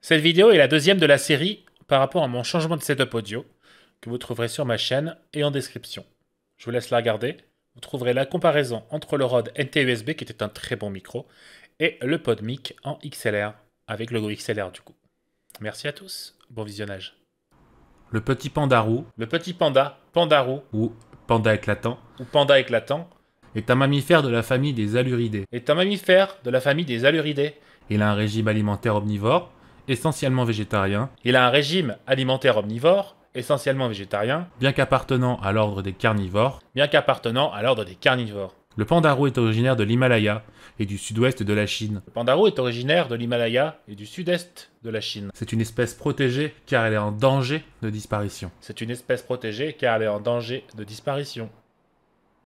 Cette vidéo est la deuxième de la série par rapport à mon changement de setup audio, que vous trouverez sur ma chaîne et en description. Je vous laisse la regarder. Vous trouverez la comparaison entre le Rode nt qui était un très bon micro, et le PodMic en XLR, avec logo XLR du coup. Merci à tous, bon visionnage. Le petit panda roux Le petit panda, panda roux Ou panda éclatant. Ou panda éclatant. Est un mammifère de la famille des aluridés. Est un mammifère de la famille des aluridés. Il a un régime alimentaire omnivore, essentiellement végétarien. Il a un régime alimentaire omnivore, essentiellement végétarien, bien qu'appartenant à l'ordre des carnivores, bien qu'appartenant à l'ordre des carnivores. Le pandarou est originaire de l'Himalaya et du sud-ouest de la Chine. Le roux est originaire de l'Himalaya et du sud-est de la Chine. C'est une espèce protégée car elle est en danger de disparition. C'est une espèce protégée car elle est en danger de disparition.